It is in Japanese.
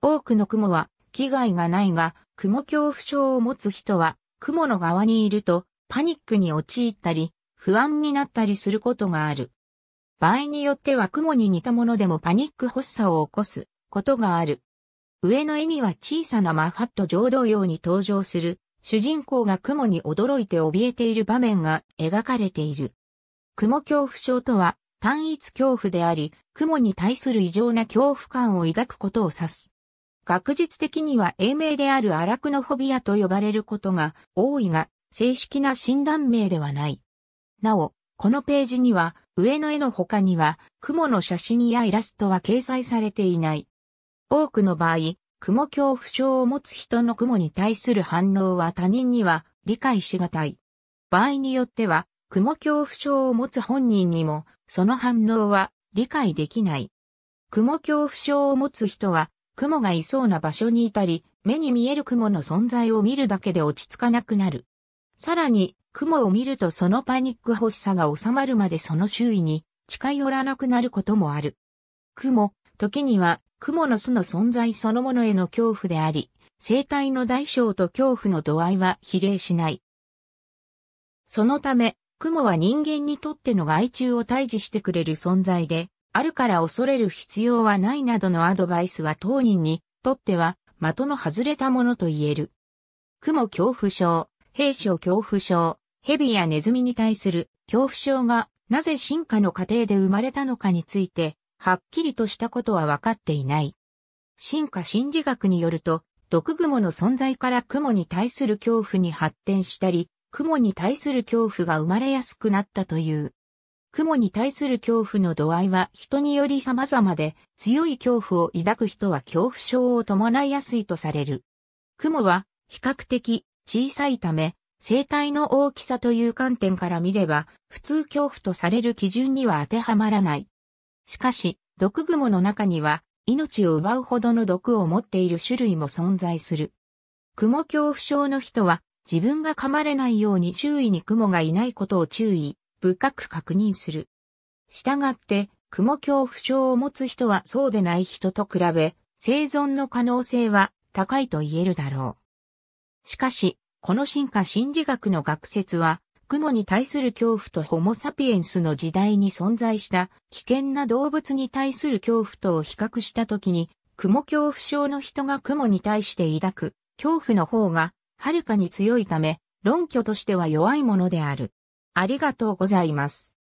多くの雲は危害がないが、雲恐怖症を持つ人は、雲の側にいるとパニックに陥ったり、不安になったりすることがある。場合によっては雲に似たものでもパニック発作を起こすことがある。上の絵には小さなマファット浄土用に登場する主人公が雲に驚いて怯えている場面が描かれている。雲恐怖症とは単一恐怖であり、雲に対する異常な恐怖感を抱くことを指す。学術的には英名であるアラクノフォビアと呼ばれることが多いが、正式な診断名ではない。なお、このページには、上の絵の他には、雲の写真やイラストは掲載されていない。多くの場合、雲恐怖症を持つ人の雲に対する反応は他人には理解しがたい。場合によっては、雲恐怖症を持つ本人にも、その反応は理解できない。雲恐怖症を持つ人は、雲がいそうな場所にいたり、目に見える雲の存在を見るだけで落ち着かなくなる。さらに、雲を見るとそのパニック発作が収まるまでその周囲に近寄らなくなることもある。雲、時には雲の巣の存在そのものへの恐怖であり、生体の大小と恐怖の度合いは比例しない。そのため、雲は人間にとっての害虫を退治してくれる存在で、あるから恐れる必要はないなどのアドバイスは当人にとっては的の外れたものと言える。雲恐怖症、兵士を恐怖症、蛇やネズミに対する恐怖症がなぜ進化の過程で生まれたのかについて、はっきりとしたことはわかっていない。進化心理学によると、毒蜘蛛の存在から雲に対する恐怖に発展したり、雲に対する恐怖が生まれやすくなったという。雲に対する恐怖の度合いは人により様々で、強い恐怖を抱く人は恐怖症を伴いやすいとされる。雲は比較的小さいため、生体の大きさという観点から見れば、普通恐怖とされる基準には当てはまらない。しかし、毒雲の中には、命を奪うほどの毒を持っている種類も存在する。雲恐怖症の人は、自分が噛まれないように周囲に雲がいないことを注意深く確認する。したがって、雲恐怖症を持つ人はそうでない人と比べ、生存の可能性は高いと言えるだろう。しかし、この進化心理学の学説は、雲に対する恐怖とホモサピエンスの時代に存在した危険な動物に対する恐怖とを比較したときに、雲恐怖症の人が雲に対して抱く恐怖の方がはるかに強いため、論拠としては弱いものである。ありがとうございます。